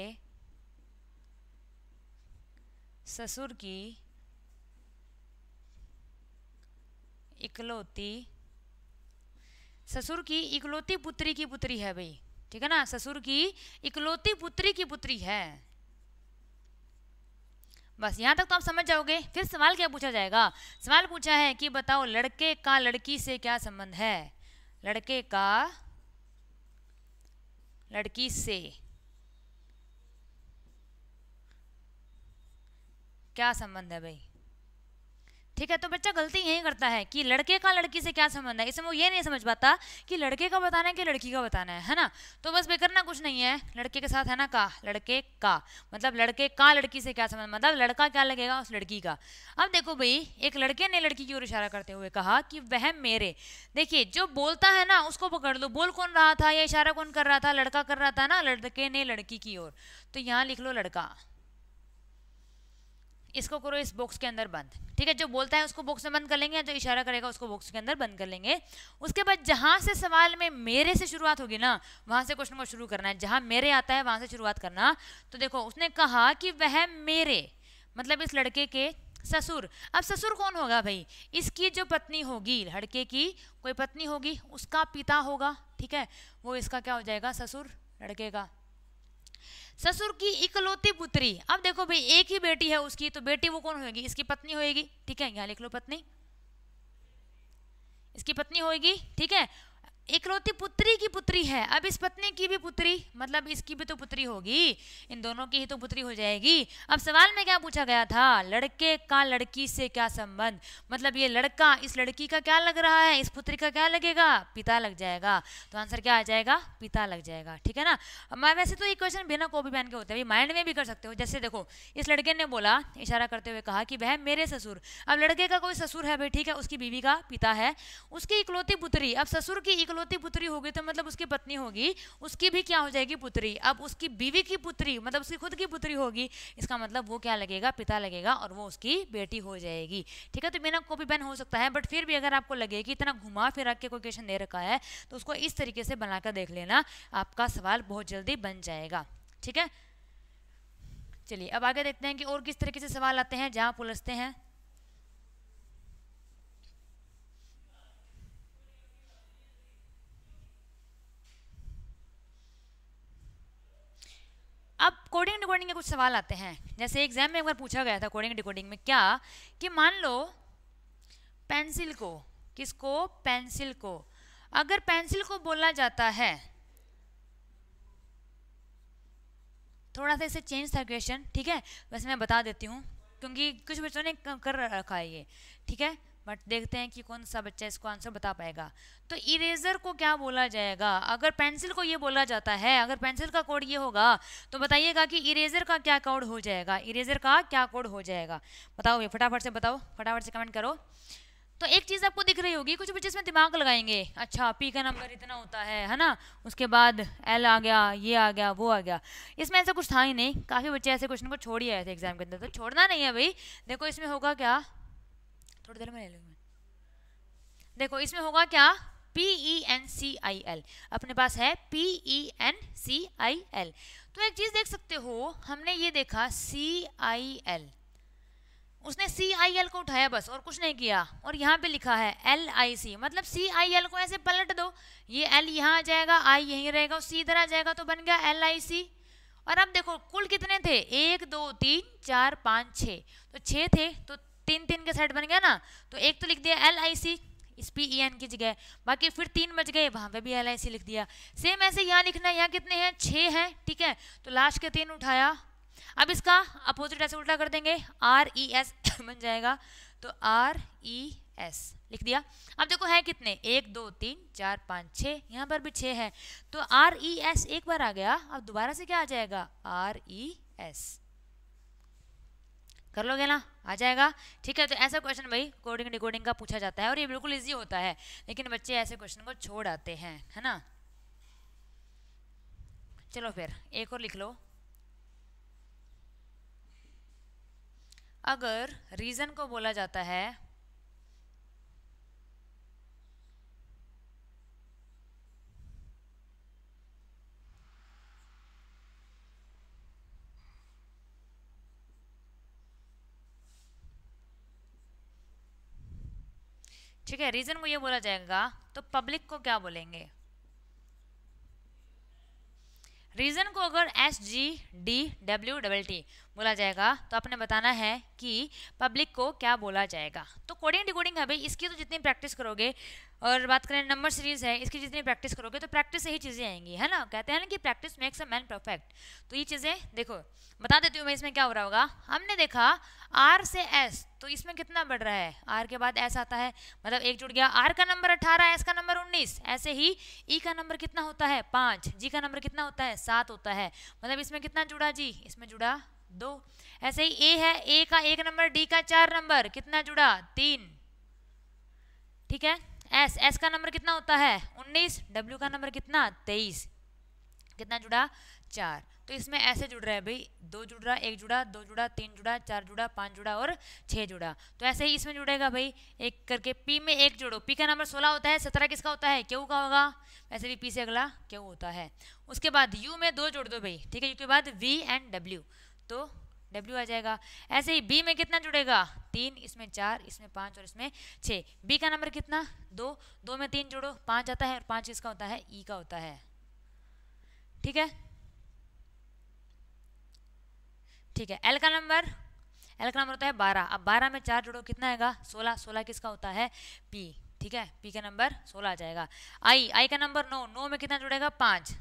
ससुर की इकलौती ससुर की इकलौती पुत्री की पुत्री है भाई ठीक है ना ससुर की इकलौती पुत्री की पुत्री है बस यहाँ तक तो आप समझ जाओगे फिर सवाल क्या पूछा जाएगा सवाल पूछा है कि बताओ लड़के का लड़की से क्या संबंध है लड़के का लड़की से क्या संबंध है भाई ठीक है तो बच्चा गलती यही करता है कि लड़के का लड़की से क्या संबंध है इसमें वो ये नहीं समझ पाता कि लड़के का बताना है कि लड़की का बताना है है ना तो बस बेकरना कुछ नहीं है लड़के के साथ है ना का लड़के का मतलब लड़के का लड़की से क्या संबंध मतलब लड़का क्या लगेगा उस लड़की का अब देखो भाई एक लड़के ने लड़की की ओर इशारा करते हुए कहा कि वह मेरे देखिए जो बोलता है ना उसको पकड़ लो बोल कौन रहा था या इशारा कौन कर रहा था लड़का कर रहा था ना लड़के ने लड़की की ओर तो यहाँ लिख लो लड़का इसको करो इस बॉक्स के अंदर बंद ठीक है जो बोलता है उसको बॉक्स में बंद कर लेंगे जो इशारा करेगा उसको बॉक्स के अंदर बंद कर लेंगे उसके बाद जहाँ से सवाल में मेरे से शुरुआत होगी ना वहाँ से क्वेश्चन को शुरू करना है जहाँ मेरे आता है वहाँ से शुरुआत करना तो देखो उसने कहा कि वह मेरे मतलब इस लड़के के ससुर अब ससुर कौन होगा भाई इसकी जो पत्नी होगी लड़के की कोई पत्नी होगी उसका पिता होगा ठीक है वो इसका क्या हो जाएगा ससुर लड़के का ससुर की इकलौती पुत्री अब देखो भाई एक ही बेटी है उसकी तो बेटी वो कौन होगी इसकी पत्नी होगी ठीक है यहाँ लिख लो पत्नी इसकी पत्नी होगी ठीक है इकलौती पुत्री की पुत्री है अब इस पत्नी की भी पुत्री मतलब इसकी भी तो पुत्री होगी इन दोनों की ही तो पुत्री हो जाएगी अब सवाल में क्या पूछा गया था लड़के का लड़की से क्या संबंध मतलब ये लड़का इस लड़की का क्या लग रहा है इस पुत्री का क्या लगेगा पिता लग जाएगा तो आंसर क्या आ जाएगा पिता लग जाएगा ठीक है ना मैं वैसे तो ये क्वेश्चन बिना कॉपी पहन के होते हैं माइंड में भी कर सकते हो जैसे देखो इस लड़के ने बोला इशारा करते हुए कहा कि वह मेरे ससुर अब लड़के का कोई ससुर है भाई ठीक है उसकी बीवी का पिता है उसकी इकलौती पुत्री अब ससुर की इकलौती इकलौती पुत्री होगी तो मतलब उसकी पत्नी होगी उसकी भी क्या हो जाएगी पुत्री अब उसकी बीवी की पुत्री मतलब उसकी खुद की पुत्री होगी इसका मतलब वो क्या लगेगा पिता लगेगा और वो उसकी बेटी हो जाएगी ठीक है तो बिना कॉपी पेन हो सकता है बट फिर भी अगर आपको लगे कि इतना घुमा फिरा के कोई क्वेश्चन दे रखा है तो उसको इस तरीके से बनाकर देख लेना आपका सवाल बहुत जल्दी बन जाएगा ठीक है चलिए अब आगे देखते हैं कि और किस तरीके से सवाल आते हैं जहाँ पुलसते हैं अब कोडिंग डिकोडिंग के कुछ सवाल आते हैं जैसे एग्जाम में एक बार पूछा गया था कोडिंग डिकोडिंग में क्या कि मान लो पेंसिल को किसको पेंसिल को अगर पेंसिल को बोला जाता है थोड़ा सा इसे चेंज था क्वेश्चन ठीक है वैसे मैं बता देती हूँ क्योंकि कुछ बच्चों ने कर रखा है ये ठीक है बट देखते हैं कि कौन सा बच्चा इसको आंसर बता पाएगा तो इरेजर को क्या बोला जाएगा अगर पेंसिल को ये बोला जाता है अगर पेंसिल का कोड ये होगा तो बताइएगा कि इरेजर का क्या कोड हो जाएगा इरेजर का क्या कोड हो जाएगा बताओ ये फटाफट से बताओ फटाफट से कमेंट करो तो एक चीज़ आपको दिख रही होगी कुछ बच्चे इसमें दिमाग लगाएंगे अच्छा पी का नंबर इतना होता है है ना उसके बाद एल आ गया ये आ गया वो आ गया इसमें ऐसा कुछ था ही नहीं काफ़ी बच्चे ऐसे क्वेश्चन को छोड़ ही आए थे एग्जाम के अंदर तो छोड़ना नहीं है भाई देखो इसमें होगा क्या थोड़ी देर में ले लूंगी देखो इसमें होगा क्या P E N C I L अपने पास है P E N C I L तो एक चीज़ देख सकते हो हमने ये देखा सी आई एल उसने सी आई एल को उठाया बस और कुछ नहीं किया और यहाँ पे लिखा है एल आई सी मतलब सी आई एल को ऐसे पलट दो ये एल यहाँ आ जाएगा आई यहीं रहेगा और सी इधर आ जाएगा तो बन गया एल आई सी और अब देखो कुल कितने थे एक दो तीन चार पाँच छः तो छः थे तो तीन तीन के सेट बन गया ना तो एक तो लिख दिया एल आई सी इस पी ई एन की जगह बाकी फिर तीन बच गए वहाँ पे भी एल आई सी लिख दिया सेम ऐसे यहाँ लिखना है यहाँ कितने हैं छः हैं ठीक है तो लास्ट के तीन उठाया अब इसका अपोजिट ऐसे उल्टा कर देंगे आर ई एस बन जाएगा तो आर ई एस लिख दिया अब देखो है कितने एक दो तीन चार पाँच छः यहाँ पर भी छः है तो आर ई एस एक बार आ गया अब दोबारा से क्या आ जाएगा आर ई एस कर लोगे ना आ जाएगा ठीक है तो ऐसा क्वेश्चन भाई कोडिंग डिकोडिंग का पूछा जाता है और ये बिल्कुल ईजी होता है लेकिन बच्चे ऐसे क्वेश्चन को छोड़ आते हैं है ना चलो फिर एक और लिख लो अगर रीज़न को बोला जाता है ठीक है रीज़न को ये बोला जाएगा तो पब्लिक को क्या बोलेंगे रीज़न को अगर S G D W double T बोला जाएगा तो आपने बताना है कि पब्लिक को क्या बोला जाएगा तो कोडिंग डिकोडिंग है इसकी तो जितनी प्रैक्टिस करोगे और बात करें नंबर सीरीज है इसकी जितनी प्रैक्टिस करोगे तो प्रैक्टिस से ही चीज़ें आएंगी है ना कहते हैं ना कि practice makes a man perfect तो ये चीज़ें देखो बता देती हूँ मैं इसमें क्या हो रहा होगा हमने देखा आर से एस तो इसमें कितना बढ़ रहा है आर के बाद एस आता है मतलब एक जुड़ गया आर का नंबर अठारह एस का नंबर उन्नीस ऐसे ही ई e का नंबर कितना होता है पाँच जी का नंबर कितना होता है सात होता है मतलब इसमें कितना जुड़ा जी इसमें जुड़ा दो ऐसे ही ए है ए का एक नंबर डी का चार नंबर कितना जुड़ा तीन ठीक है एस एस का नंबर कितना होता है उन्नीस डब्ल्यू का नंबर कितना तेईस कितना जुड़ा चार तो इसमें ऐसे जुड़ रहे हैं भाई दो जुड़ रहा एक जुड़ा दो जुड़ा तीन जुड़ा चार जुड़ा पाँच जुड़ा और छः जुड़ा तो ऐसे ही इसमें जुड़ेगा भाई एक करके पी में एक जोड़ो पी का नंबर सोलह होता है सत्रह किसका होता है क्यों का होगा वैसे भी पी से अगला क्यों होता है उसके बाद यू में दो जोड़ दो भाई ठीक है यू के बाद वी एंड डब्ल्यू तो डब्ल्यू आ जाएगा ऐसे ही बी में कितना जुड़ेगा तीन इसमें चार इसमें पाँच और इसमें छः B का नंबर कितना दो दो में तीन जुड़ो पाँच आता है और पाँच इसका होता है e का होता है ठीक है ठीक है एल का नंबर एल का नंबर होता है बारह अब बारह में चार जुड़ो कितना आएगा सोलह सोलह किसका होता है पी ठीक है पी का नंबर सोलह आ जाएगा आई आई का नंबर नौ नौ में कितना जुड़ेगा पाँच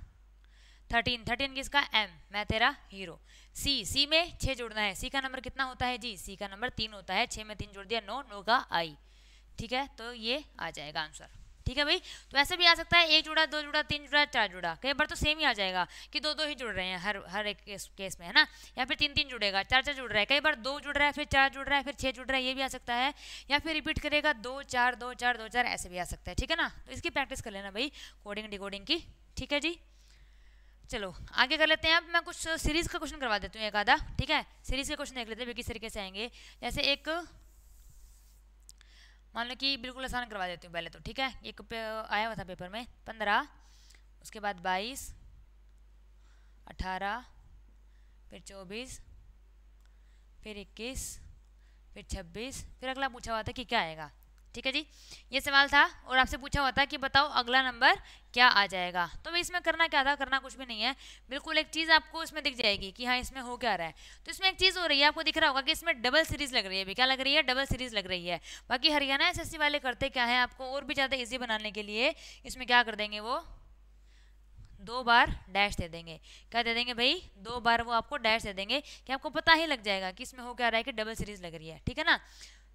थर्टीन थर्टीन किसका एम मैं तेरा हीरो सी सी में छः जुड़ना है सी का नंबर कितना होता है जी सी का नंबर तीन होता है छः में तीन जुड़ दिया नो नो का आई ठीक है तो ये आ जाएगा आंसर ठीक है भाई तो ऐसे भी आ सकता है एक जुड़ा दो जुड़ा तीन जुड़ा चार जुड़ा कई बार तो सेम ही आ जाएगा कि दो दो ही जुड़ रहे हैं हर हर एक केस, केस में है ना या फिर तीन तीन जुड़ेगा चार चार जुड़ रहा है कई बार दो जुड़ रहा है फिर चार जुड़ रहा है फिर छः जुड़ रहा है ये भी आ सकता है या फिर रिपीट करेगा दो चार दो चार दो चार ऐसे भी आ सकता है ठीक है ना तो इसकी प्रैक्टिस कर लेना भाई कोडिंग डिकोडिंग की ठीक है जी चलो आगे कर लेते हैं अब मैं कुछ सीरीज़ का क्वेश्चन करवा देती हूँ एक आधा ठीक है सीरीज़ के क्वेश्चन देख लेते हैं किस तरीके से आएंगे जैसे एक मान लो कि बिल्कुल आसान करवा देती हूँ पहले तो ठीक है एक आया हुआ था पेपर में पंद्रह उसके बाद बाईस अठारह फिर चौबीस फिर इक्कीस फिर छब्बीस फिर अगला पूछा हुआ था कि क्या आएगा ठीक है जी ये सवाल था और आपसे पूछा हुआ था कि बताओ अगला नंबर क्या आ जाएगा तो भाई इसमें करना क्या था करना कुछ भी नहीं है बिल्कुल एक चीज़ आपको इसमें दिख जाएगी कि हाँ इसमें हो क्या रहा है तो इसमें एक चीज़ हो रही है आपको दिख रहा होगा कि इसमें डबल सीरीज लग रही है क्या लग रही है डबल सीरीज लग रही है बाकी हरियाणा एस वाले करते क्या है आपको और भी ज़्यादा ईजी बनाने के लिए इसमें क्या कर देंगे वो दो बार डैश दे देंगे क्या दे देंगे भाई दो बार वो आपको डैश दे देंगे कि आपको पता ही लग जाएगा कि इसमें हो क्या रहा है कि डबल सीरीज लग रही है ठीक है ना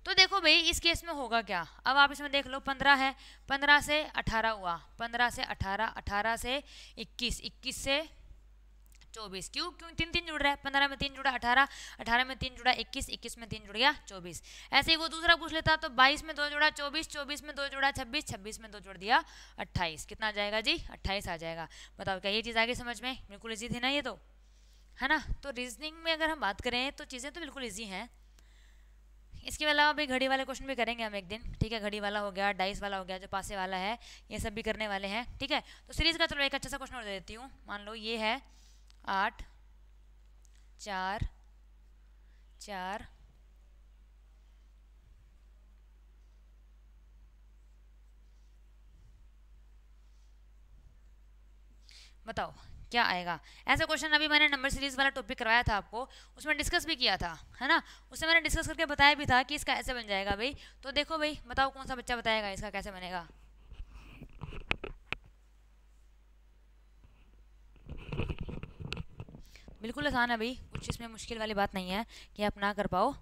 तो देखो भाई इस केस में होगा क्या अब आप इसमें देख लो पंद्रह है पंद्रह से अठारह हुआ पंद्रह से अठारह अठारह से इक्कीस इक्कीस से चौबीस क्यों क्यों तीन तीन जुड़ रहा है पंद्रह में तीन जुड़ा अठारह अठारह में तीन जुड़ा इक्कीस इक्कीस में तीन जुड़ गया चौबीस ऐसे ही वो दूसरा पूछ लेता तो बाईस में दो जुड़ा चौबीस चौबीस में दो जुड़ा छब्बीस छब्बीस में दो जुड़ दिया अट्ठाईस कितना आ जाएगा जी अट्ठाईस आ जाएगा बताओ क्या ये चीज़ आगे समझ में बिल्कुल ईजी थी ना ये तो है ना तो रीजनिंग में अगर हम बात करें तो चीज़ें तो बिल्कुल ईजी हैं इसके अलावा भी घड़ी वाले क्वेश्चन भी करेंगे हम एक दिन ठीक है घड़ी वाला हो गया डाइस वाला हो गया जो पासे वाला है ये सब भी करने वाले हैं ठीक है तो सीरीज़ का चलो एक अच्छा सा क्वेश्चन और दे देती हूँ मान लो ये है आठ चार चार बताओ क्या आएगा ऐसा क्वेश्चन अभी मैंने नंबर सीरीज़ वाला टॉपिक करवाया था आपको उसमें डिस्कस भी किया था है ना उसे मैंने डिस्कस करके बताया भी था कि इसका ऐसे बन जाएगा भाई तो देखो भाई बताओ कौन सा बच्चा बताएगा इसका कैसे बनेगा बिल्कुल आसान है भाई कुछ इसमें मुश्किल वाली बात नहीं है कि आप ना कर पाओ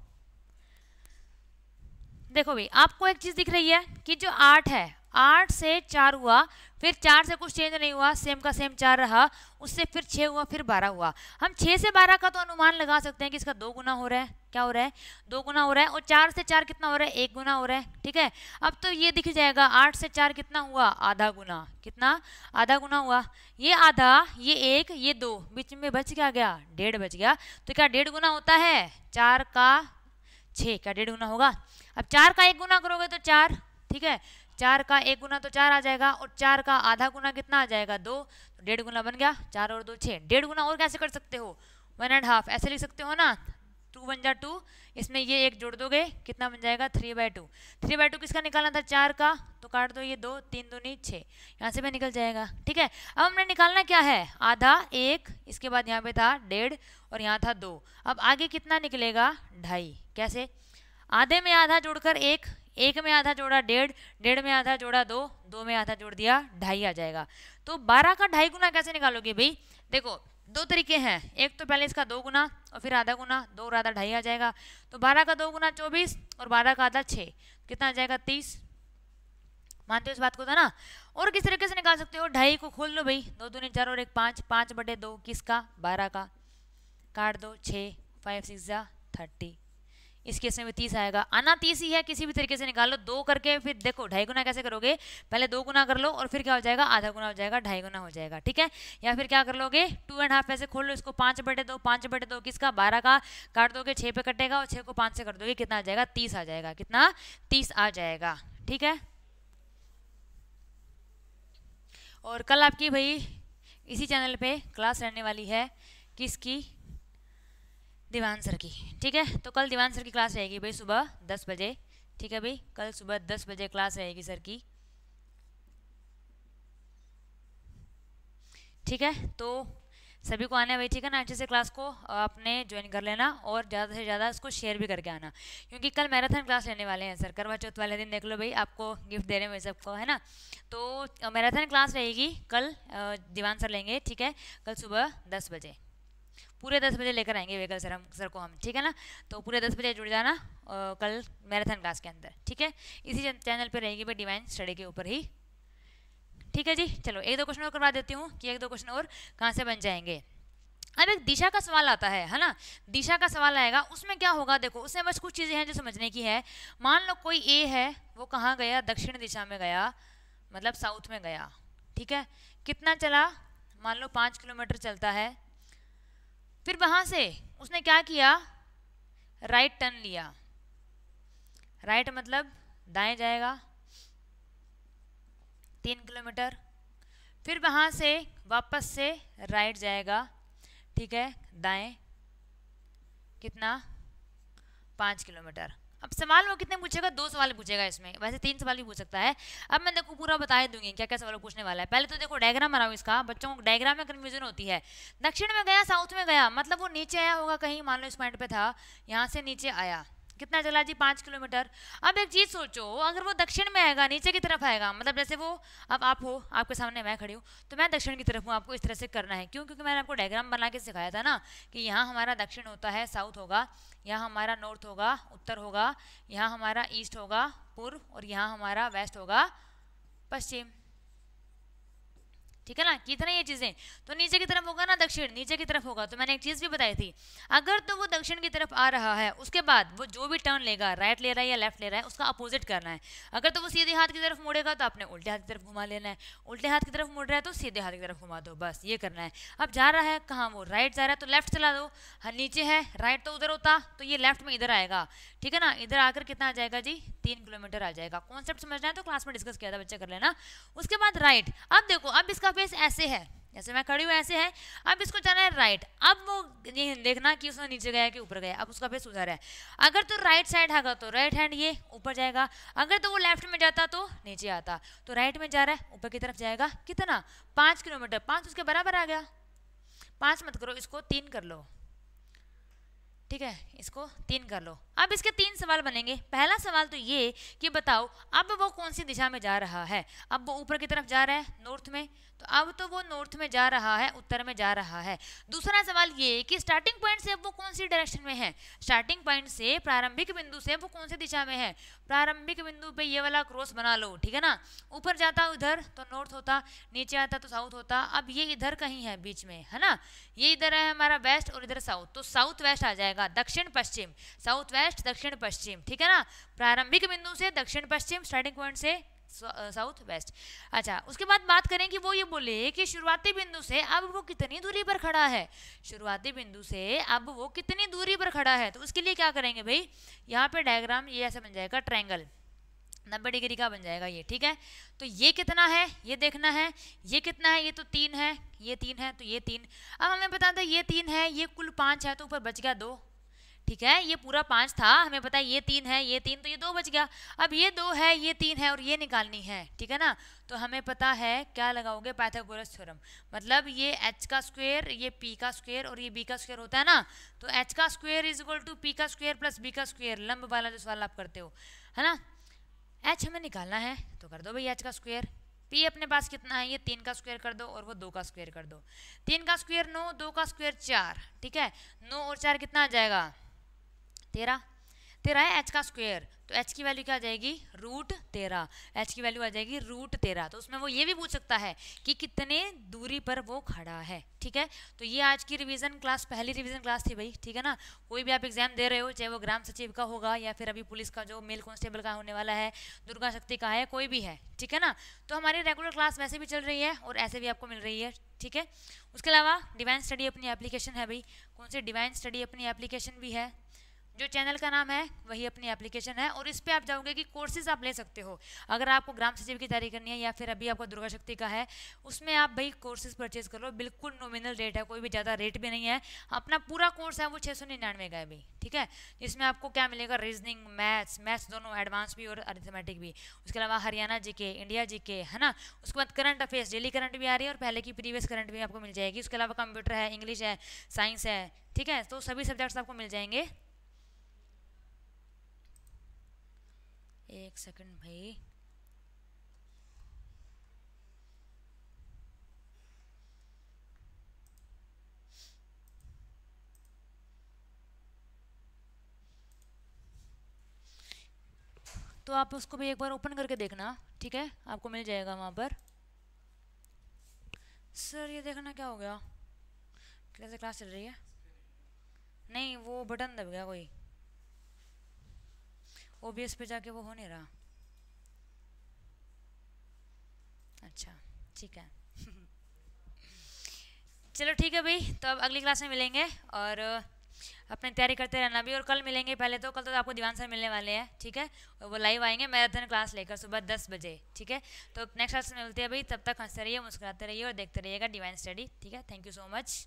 देखो भाई आपको एक चीज़ दिख रही है कि जो आर्ट है आठ से चार हुआ फिर चार से कुछ चेंज नहीं हुआ सेम का सेम चार रहा उससे फिर छः हुआ फिर बारह हुआ हम छः से बारह का तो अनुमान लगा सकते हैं कि इसका दो गुना हो रहा है क्या हो रहा है दो गुना हो रहा है और चार से चार कितना हो रहा है एक गुना हो रहा है ठीक है अब तो ये दिख जाएगा आठ से चार कितना हुआ आधा गुना कितना आधा गुना हुआ ये आधा ये एक ये दो बीच में बच क्या गया डेढ़ बच गया तो क्या डेढ़ गुना होता है चार का छः क्या डेढ़ गुना होगा अब चार का एक गुना करोगे तो चार ठीक है चार का एक गुना तो चार आ जाएगा और चार का आधा गुना कितना आ जाएगा दो तो डेढ़ गुना बन गया चार और दो छः डेढ़ गुना और कैसे कर सकते हो वन एंड हाफ ऐसे लिख सकते हो ना टू वन जा टू इसमें ये एक जोड़ दोगे कितना बन जाएगा three by two three by two किसका निकालना था चार का तो काट दो ये दो तीन दो नी छः यहाँ से भी निकल जाएगा ठीक है अब हमने निकालना क्या है आधा एक इसके बाद यहाँ पे था डेढ़ और यहाँ था दो अब आगे कितना निकलेगा ढाई कैसे आधे में आधा जोड़कर एक एक में आधा जोड़ा डेढ़ डेढ़ में आधा जोड़ा दो दो में आधा जोड़ दिया ढाई आ जाएगा तो बारह का ढाई गुना कैसे निकालोगे भाई देखो दो तरीके हैं एक तो पहले इसका दो गुना और फिर आधा गुना दो और आधा ढाई आ जाएगा तो बारह का दो गुना चौबीस और बारह का आधा छः कितना आ जाएगा तीस मानते हो इस बात को था तो ना और किस तरीके से निकाल सकते हो ढाई को खोल लो भाई दो दूनी चार और एक पाँच पाँच बटे दो किसका बारह का काट दो छः फाइव सिक्स जा थर्टी इस केस में भी तीस आएगा आना तीस ही है किसी भी तरीके से निकाल लो दो करके फिर देखो ढाई गुना कैसे करोगे पहले दो गुना कर लो और फिर क्या हो जाएगा आधा गुना हो जाएगा ढाई गुना हो जाएगा ठीक है या फिर क्या कर लोगे टू एंड हाफ ऐसे खोल लो इसको पाँच बटे दो पाँच बटे दो किसका बारह का काट दोगे छः पे कटेगा और छः को पाँच से कर दोगे कितना आ जाएगा तीस आ जाएगा कितना तीस आ जाएगा ठीक है और कल आपकी भाई इसी चैनल पे क्लास रहने वाली है किसकी दीवान सर की ठीक है तो कल दीवान सर की क्लास रहेगी भाई सुबह दस बजे ठीक है भाई कल सुबह दस बजे क्लास रहेगी सर की ठीक है तो सभी को आना भाई ठीक है ना अच्छे से क्लास को आपने ज्वाइन कर लेना और ज़्यादा से ज़्यादा इसको शेयर भी करके आना क्योंकि कल मैराथन क्लास लेने वाले हैं सर करवा चौथ वाले दिन देख लो भाई आपको गिफ्ट दे रहे हैं सबको है ना तो मैराथन क्लास रहेगी कल दीवान सर लेंगे ठीक है कल सुबह दस बजे पूरे दस बजे लेकर आएंगे वेगल सर हम सर को हम ठीक है ना तो पूरे दस बजे जुड़ जाना और कल मैराथन क्लास के अंदर ठीक है इसी चैनल पर रहेगी भाई डिवाइन स्टडी के ऊपर ही ठीक है जी चलो एक दो क्वेश्चन और करवा देती हूँ कि एक दो क्वेश्चन और कहाँ से बन जाएंगे अब एक दिशा का सवाल आता है है ना दिशा का सवाल आएगा उसमें क्या होगा देखो उसमें बस कुछ चीज़ें हैं जो समझने की है मान लो कोई ए है वो कहाँ गया दक्षिण दिशा में गया मतलब साउथ में गया ठीक है कितना चला मान लो पाँच किलोमीटर चलता है फिर वहाँ से उसने क्या किया राइट टर्न लिया राइट मतलब दाएं जाएगा तीन किलोमीटर फिर वहाँ से वापस से राइट जाएगा ठीक है दाएं कितना पाँच किलोमीटर अब सवाल वो कितने पूछेगा दो सवाल पूछेगा इसमें वैसे तीन सवाल भी पूछ सकता है अब मैं देखो पूरा बता दूंगी क्या क्या सवाल पूछने वाला है पहले तो देखो डायग्राम बनाओ इसका बच्चों को डायग्राम में कन्फ्यूजन होती है दक्षिण में गया साउथ में गया मतलब वो नीचे आया होगा कहीं मान लो इस पॉइंट पे था यहाँ से नीचे आया कितना चला जी पाँच किलोमीटर अब एक चीज़ सोचो अगर वो दक्षिण में आएगा नीचे की तरफ आएगा मतलब जैसे वो अब आप हो आपके सामने मैं खड़ी हूँ तो मैं दक्षिण की तरफ हूँ आपको इस तरह से करना है क्यों क्योंकि मैंने आपको डायग्राम बना के सिखाया था ना कि यहाँ हमारा दक्षिण होता है साउथ होगा यहाँ हमारा नॉर्थ होगा उत्तर होगा यहाँ हमारा ईस्ट होगा पूर्व और यहाँ हमारा वेस्ट होगा पश्चिम ठीक है ना कितना ये चीज़ें तो नीचे की तरफ होगा ना दक्षिण नीचे की तरफ होगा तो मैंने एक चीज़ भी बताई थी अगर तो वो दक्षिण की तरफ आ रहा है उसके बाद वो जो भी टर्न लेगा राइट ले रहा है या लेफ्ट ले रहा है उसका अपोजिट करना है अगर तो वो सीधे हाथ की तरफ मुड़ेगा तो आपने उल्टे हाथ की तरफ घुमा लेना है उल्टे हाथ की तरफ मुड़ रहा है तो सीधे हाथ की तरफ घुमा दो बस ये करना है अब जा रहा है कहाँ वो राइट जा रहा है तो लेफ्ट चला दो हाँ नीचे है राइट तो उधर होता तो ये लेफ्ट में इधर आएगा ठीक है ना इधर आकर कितना आ जाएगा जी तीन किलोमीटर आ जाएगा कॉन्सेप्ट समझना है तो क्लास में डिस्कस किया था बच्चे कर लेना उसके बाद राइट अब देखो अब इसका इसका फेस ऐसे है जैसे मैं खड़ी हूँ ऐसे है अब इसको जाना है राइट अब वो ये देखना कि उसने नीचे गया कि ऊपर गया अब उसका फेस उधर है अगर तो राइट साइड आएगा तो राइट हैंड ये ऊपर जाएगा अगर तो वो लेफ्ट में जाता तो नीचे आता तो राइट में जा रहा है ऊपर की तरफ जाएगा कितना पाँच किलोमीटर पाँच उसके बराबर आ गया पाँच मत करो इसको तीन कर लो ठीक है इसको तीन कर लो अब इसके तीन सवाल बनेंगे पहला सवाल तो ये कि बताओ अब वो कौन सी दिशा में जा रहा है अब वो ऊपर की तरफ जा रहा है नॉर्थ में तो अब तो वो नॉर्थ में जा रहा है उत्तर में जा रहा है दूसरा सवाल ये कि स्टार्टिंग पॉइंट से वो कौन सी डायरेक्शन में है स्टार्टिंग पॉइंट से प्रारंभिक बिंदु से वो कौन सी दिशा में है प्रारंभिक बिंदु पे ये वाला क्रॉस बना लो ठीक है ना ऊपर जाता उधर तो नॉर्थ होता नीचे आता तो साउथ होता अब ये इधर कहीं है बीच में है ना ये इधर है हमारा वेस्ट और इधर साउथ तो साउथ वेस्ट आ जाएगा दक्षिण पश्चिम साउथ वेस्ट दक्षिण पश्चिम ठीक है ना प्रारंभिक बिंदु से दक्षिण पश्चिम स्टार्टिंग पॉइंट से साउथ वेस्ट अच्छा उसके बाद बात करें कि वो ये बोले कि शुरुआती बिंदु से अब वो कितनी दूरी पर खड़ा है शुरुआती बिंदु से अब वो कितनी दूरी पर खड़ा है तो उसके लिए क्या करेंगे भाई यहाँ पे डायग्राम ये ऐसा बन जाएगा ट्रायंगल नब्बे डिग्री का बन जाएगा ये ठीक है तो ये कितना है ये देखना है ये कितना है ये तो तीन है ये तीन है तो ये तीन अब हमें दें ये तीन है ये कुल पाँच है तो ऊपर बच गया दो ठीक है ये पूरा पाँच था हमें पता है ये तीन है ये तीन तो ये दो बच गया अब ये दो है ये तीन है और ये निकालनी है ठीक है ना तो हमें पता है क्या लगाओगे पैथागोरस थ्योरम मतलब ये एच का स्क्वेयर ये पी का स्क्वेयर और ये बी का स्क्वेयर होता है ना तो एच का square is equal to P का स्क्वेयर प्लस बी का स्क्वेयर लंब वाला जो सवाल आप करते हो है ना एच हमें निकालना है तो कर दो भाई एच का स्क्वेयर पी अपने पास कितना है ये तीन का स्क्वायर कर दो और वो दो का स्क्वायर कर दो तीन का स्क्वायर नौ दो का स्क्वायर चार ठीक है नौ और चार कितना आ जाएगा तेरह तेरह है एच का स्क्वेयर तो एच की वैल्यू क्या आ जाएगी रूट तेरह एच की वैल्यू आ जाएगी रूट तेरह तो उसमें वो ये भी पूछ सकता है कि कितने दूरी पर वो खड़ा है ठीक है तो ये आज की रिवीजन क्लास पहली रिवीजन क्लास थी भाई ठीक है ना कोई भी आप एग्जाम दे रहे हो चाहे वो ग्राम सचिव का होगा या फिर अभी पुलिस का जो मेल कॉन्स्टेबल का होने वाला है दुर्गा शक्ति का है कोई भी है ठीक है ना तो हमारी रेगुलर क्लास वैसे भी चल रही है और ऐसे भी आपको मिल रही है ठीक है उसके अलावा डिवाइन स्टडी अपनी एप्लीकेशन है भाई कौन सी डिवाइन स्टडी अपनी एप्लीकेशन भी है जो चैनल का नाम है वही अपनी एप्लीकेशन है और इस पर आप जाओगे कि कोर्सेज आप ले सकते हो अगर आपको ग्राम सचिव की तैयारी करनी है या फिर अभी आपको दुर्गा शक्ति का है उसमें आप भाई कोर्सेज परचेज कर लो बिल्कुल नोमिनल रेट है कोई भी ज़्यादा रेट भी नहीं है अपना पूरा कोर्स है वो छः सौ निन्यानवे का है भाई ठीक है जिसमें आपको क्या मिलेगा रीजनिंग मैथ्स मैथ्स दोनों एडवांस भी और अरिथमेटिक भी उसके अलावा हरियाणा जी के इंडिया जी के है ना उसके बाद करंट अफेयर्स डेली करंट भी आ रही है और पहले की प्रीवियस करंट भी आपको मिल जाएगी उसके अलावा कंप्यूटर है इंग्लिश है साइंस है ठीक है तो सभी सब्जेक्ट्स आपको मिल जाएंगे एक सेकंड भाई तो आप उसको भी एक बार ओपन करके देखना ठीक है आपको मिल जाएगा वहाँ पर सर ये देखना क्या हो गया कैसे क्लास चल रही है नहीं वो बटन दब गया कोई ओ पे जाके वो हो नहीं रहा अच्छा ठीक है चलो ठीक है भाई तो अब अगली क्लास में मिलेंगे और अपनी तैयारी करते रहना भी और कल मिलेंगे पहले तो कल तो आपको दीवान सर मिलने वाले हैं ठीक है और वो लाइव आएंगे मैराथन क्लास लेकर सुबह दस बजे ठीक है तो नेक्स्ट क्लास में मिलते हैं भाई तब तक हंसते रहिए मुस्कुराते रहिए और देखते रहिएगा डिवाइन स्टडी ठीक है थैंक यू सो मच